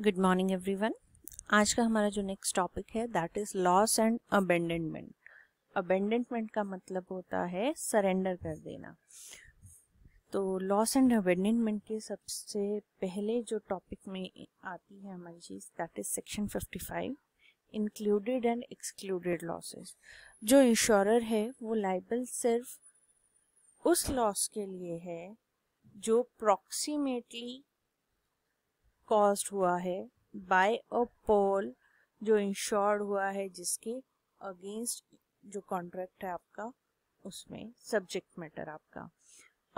good morning everyone आज का हमारा जो नेक्स्ट टॉपिक है that is loss and abandonment abandonment का मतलब होता है सरेंडर कर देना तो लॉस एंड अबेंडनमेंट के सबसे पहले जो टॉपिक में आती है हमारी चीज़ that is section 55 included and excluded losses जो इंश्योरर है वो लाइबल सिर्फ उस लॉस के लिए है जो प्रॉक्सीमेटली कॉज्ड हुआ है बाय अ पोल जो इंश्योर्ड हुआ है जिसके अगेंस्ट जो कॉन्ट्रैक्ट है आपका उसमें सब्जेक्ट मैटर आपका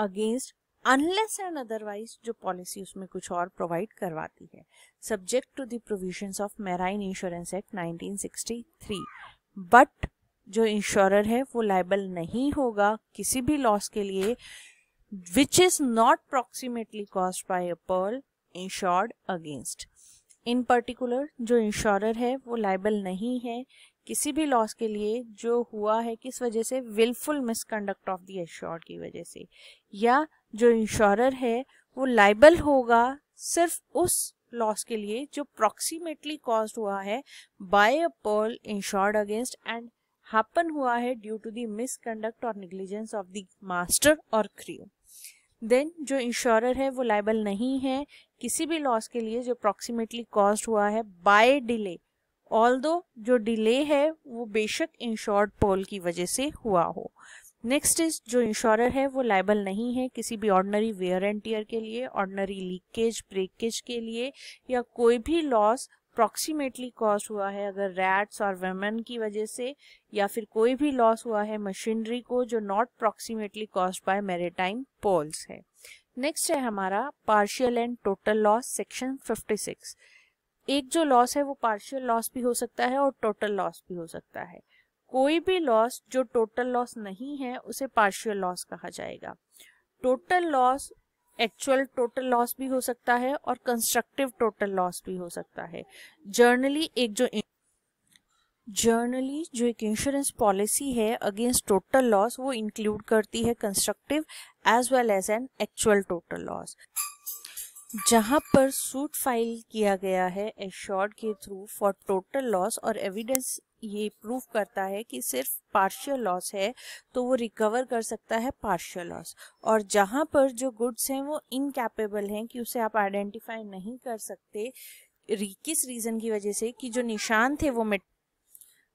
अगेंस्ट अनलेस एंड अदरवाइज जो पॉलिसी उसमें कुछ और प्रोवाइड करवाती है subject to the provisions of marine insurance act 1963 but जो इंश्योरर है वो लाइबल नहीं होगा किसी भी लॉस के लिए which is not approximately caused by a peril insured against in particular जो इंश्योरर है वो लाइबल नहीं है किसी भी लॉस के लिए जो हुआ है किस वजह से wilful misconduct of the assured की वजह से या जो इंश्योरर है वो लाइबल होगा सिर्फ उस लॉस के लिए जो प्रॉक्सीमेटली कॉज हुआ है by a peril insured against and happen हुआ है ड्यू टू द मिसकंडक्ट और निग्लिजेंस ऑफ द मास्टर और क्रियो देन जो इंश्योरर है वो लाइबल नहीं है किसी भी लॉस के लिए जो अप्रॉक्सीमेटली कॉज हुआ है बाय डिले ऑल दो जो डिले है वो बेशक इंश्योर्ड पोल की वजह से हुआ हो नेक्स्ट इज जो इंश्योरर है वो लाइबल नहीं है किसी भी ऑर्डनरी वेयर एंड टीयर के लिए ऑर्डनरी लीकेज ब्रेकेज के लिए या कोई भी लॉस अप्रॉक्सीमेटली कॉस्ट हुआ है अगर रैट्स और वेमेन की वजह से या फिर कोई भी लॉस हुआ है मशीनरी को जो not approximately caused by maritime perils है नेक्स्ट है हमारा partial and total loss section 56 एक जो लॉस है वो पार्शियल लॉस भी हो सकता है और टोटल लॉस भी हो सकता है कोई भी लॉस जो टोटल लॉस नहीं है उसे पार्शियल लॉस कहा जाएगा total loss actual total loss भी हो सकता है और कंस्ट्रक्टिव टोटल लॉस भी हो सकता है जर्नली एक जो जर्नली जो एक इंश्योरेंस पॉलिसी है अगेंस्ट टोटल लॉस वो इंक्लूड करती है constructive as well as an actual total loss जहां पर सूट फाइल किया गया है एश्योर्ड के थ्रू फॉर टोटल लॉस और एविडेंस ये प्रूव करता है कि सिर्फ पार्शियल लॉस है तो वो रिकवर कर सकता है पार्शियल लॉस और जहाँ पर जो गुड्स हैं वो इनकेपेबल हैं कि उसे आप आइडेंटिफाई नहीं कर सकते किस रीज़न की वजह से कि जो निशान थे वो मिट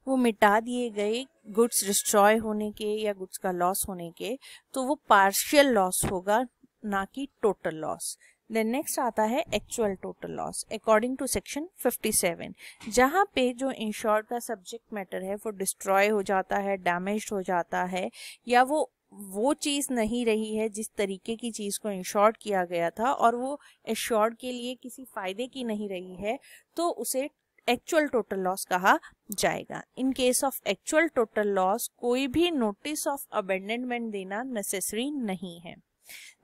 वो मिटा दिए गए गुड्स डिस्ट्रॉय होने के या गुड्स का लॉस होने के तो वो पार्शियल लॉस होगा ना कि टोटल लॉस देन नेक्स्ट आता है actual total loss according to section 57 जहाँ पे जो इंश्योर का सब्जेक्ट मैटर है वो डिस्ट्रॉय हो जाता है डैमेज हो जाता है या वो वो चीज़ नहीं रही है जिस तरीके की चीज़ को इंश्योर किया गया था और वो एश्योर के लिए किसी फ़ायदे की नहीं रही है तो उसे एक्चुअल टोटल लॉस कहा जाएगा in case of actual total loss कोई भी नोटिस ऑफ अबेंडेंटमेंट देना नेसेसरी नहीं है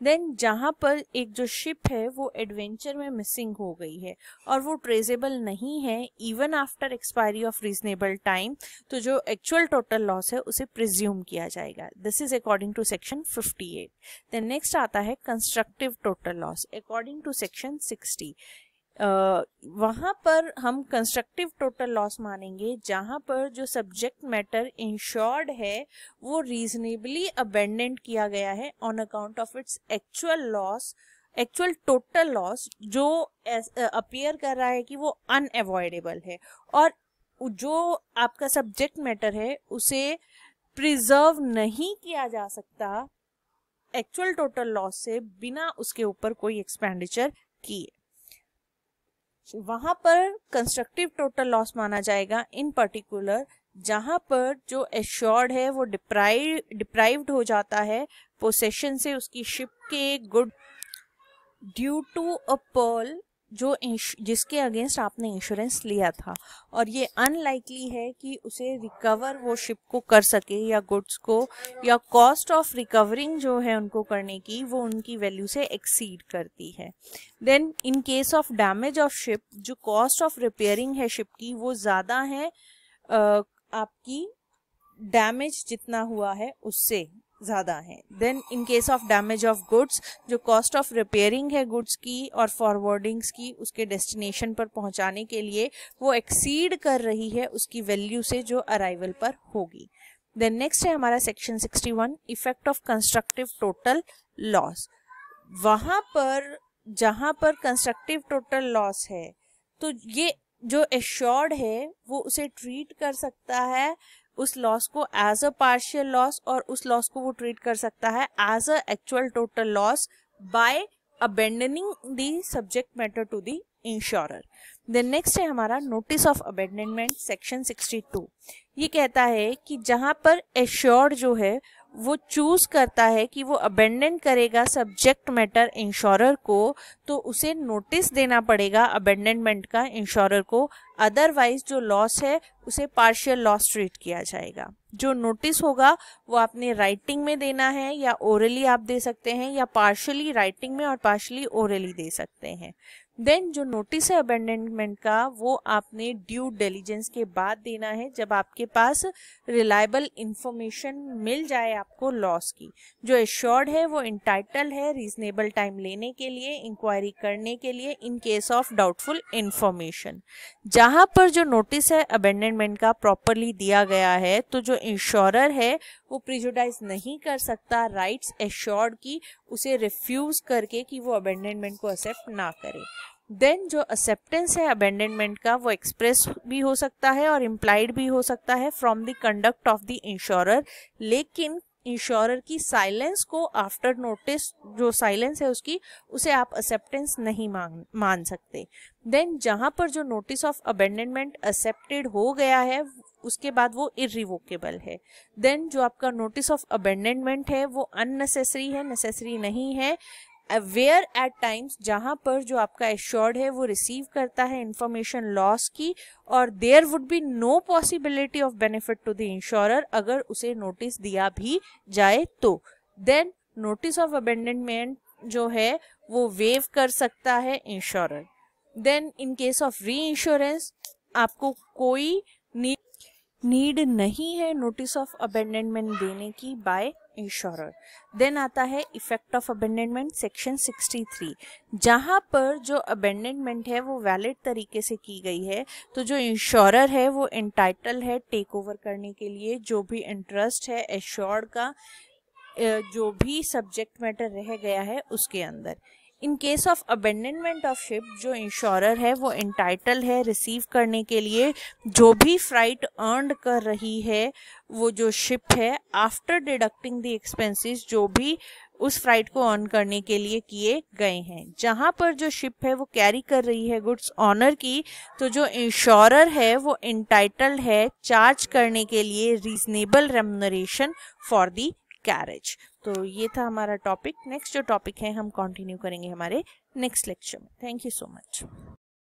देन जहाँ पर एक जो शिप है वो एडवेंचर में मिसिंग हो गई है और वो ट्रेजेबल नहीं है even after expiry of reasonable time तो जो एक्चुअल टोटल लॉस है उसे प्रिज्यूम किया जाएगा this is according to section 58 then next आता है constructive total loss according to section 60 वहाँ पर हम कंस्ट्रक्टिव टोटल लॉस मानेंगे जहाँ पर जो सब्जेक्ट मैटर इंश्योर्ड है वो रीजनेबली अबेंडेंट किया गया है on account of its actual loss actual total loss जो अपियर कर रहा है कि वो अनएवॉइडेबल है और जो आपका सब्जेक्ट मैटर है उसे प्रिजर्व नहीं किया जा सकता एक्चुअल टोटल लॉस से बिना उसके ऊपर कोई एक्सपेंडिचर किए वहां पर कंस्ट्रक्टिव टोटल लॉस माना जाएगा इन पर्टिकुलर जहां पर जो एश्योर्ड है वो डिप्राइव डिप्राइव्ड हो जाता है पोसेशन से उसकी शिप के good due to a peril जो जिसके अगेंस्ट आपने इंश्योरेंस लिया था और ये अनलाइकली है कि उसे रिकवर वो शिप को कर सके या गुड्स को या कॉस्ट ऑफ रिकवरिंग जो है उनको करने की वो उनकी वैल्यू से एक्सीड करती है then in case of damage of ship जो कॉस्ट ऑफ रिपेयरिंग है शिप की वो ज़्यादा है आपकी डैमेज जितना हुआ है उससे ज़्यादा हैं then in case of damage of goods जो कॉस्ट ऑफ रिपेयरिंग है गुड्स की और फॉरवर्डिंग्स की उसके डेस्टिनेशन पर पहुंचाने के लिए वो एक्सीड कर रही है उसकी वैल्यू से जो अराइवल पर होगी देन नेक्स्ट है हमारा section 61 effect of constructive total loss वहां पर जहां पर कंस्ट्रक्टिव टोटल लॉस है तो ये जो एश्योर्ड है वो उसे ट्रीट कर सकता है उस लॉस को एज अ पार्शियल लॉस और उस लॉस को वो ट्रीट कर सकता है as a actual total loss by abandoning the subject matter to the insurer then next है हमारा नोटिस ऑफ अबेंडनमेंट सेक्शन 62 ये कहता है कि जहां पर एश्योर्ड जो है वो चूज करता है कि वो अबेंडन करेगा सब्जेक्ट मैटर इंश्योरर को तो उसे नोटिस देना पड़ेगा अबेंडनमेंट का इंश्योरर को अदरवाइज जो लॉस है उसे पार्शियल लॉस ट्रीट किया जाएगा जो नोटिस होगा वो आपने राइटिंग में देना है या ओरली आप दे सकते हैं या पार्शली राइटिंग में और पार्शली ओरली दे सकते हैं देन जो नोटिस है अबेंडेंटमेंट का वो आपने ड्यू डेलीजेंस के बाद देना है जब आपके पास रिलायबल इंफॉर्मेशन मिल जाए आपको लॉस की जो एश्योर्ड है वो इंटाइटल है रीजनेबल टाइम लेने के लिए इंक्वायरी करने के लिए in case of doubtful information जहां पर जो नोटिस है अबेंडेंटमेंट का प्रॉपरली दिया गया है तो जो इंश्योर है वो प्रिजोडाइज नहीं कर सकता राइट्स एश्योर्ड की उसे रिफ्यूज करके कि वो अबेंडेनमेंट को एक्सेप्ट ना करे देन जो एक्सेप्टेंस है अबेंडेनमेंट का वो एक्सप्रेस भी हो सकता है और इम्प्लाइड भी हो सकता है from the conduct of the insurer लेकिन इंश्योरर की साइलेंस को आफ्टर नोटिस जो साइलेंस है उसकी उसे आप एक्सेप्टेंस नहीं मांग मान सकते देन जहां पर जो नोटिस ऑफ अबेंडनमेंट एक्सेप्टेड हो गया है उसके बाद वो इरिवोकेबल है देन जो आपका नोटिस ऑफ अबेंडनमेंट है वो अननेसेसरी है नेसेसरी नहीं है अवेयर एट टाइम्स जहां पर जो आपका एश्योर्ड है वो रिसीव करता है इंफॉर्मेशन लॉस की और there would be no possibility of benefit to the insurer अगर उसे नोटिस दिया भी जाए तो देन नोटिस ऑफ अबेंडेंटमेंट जो है वो वेव कर सकता है insurer then in case of reinsurance आपको कोई नीड नहीं है नोटिस ऑफ अबेंडेंटमेंट देने की बाय इंश्योरर देन आता है इफेक्ट ऑफ अबेंडेनमेंट सेक्शन 63 जहां पर जो अबेंडेनमेंट है वो वैलिड तरीके से की गई है तो जो इंश्योरर है वो इंटाइटल है टेक ओवर करने के लिए जो भी इंटरेस्ट है एश्योर का जो भी सब्जेक्ट मैटर रह गया है उसके अंदर in case of abandonment of ship जो इंश्योरर है वो इंटाइटल है रिसीव करने के लिए जो भी फ्राइट अर्न कर रही है वो जो शिप है आफ्टर डिडक्टिंग द एक्सपेंसेस जो भी उस फ्राइट को ऑन करने के लिए किए गए हैं जहां पर जो शिप है वो कैरी कर रही है गुड्स ऑनर की तो जो इंश्योरर है वो इंटाइटल है चार्ज करने के लिए reasonable remuneration for the carriage तो ये था हमारा टॉपिक नेक्स्ट जो टॉपिक है हम कंटिन्यू करेंगे हमारे नेक्स्ट लेक्चर में थैंक यू सो मच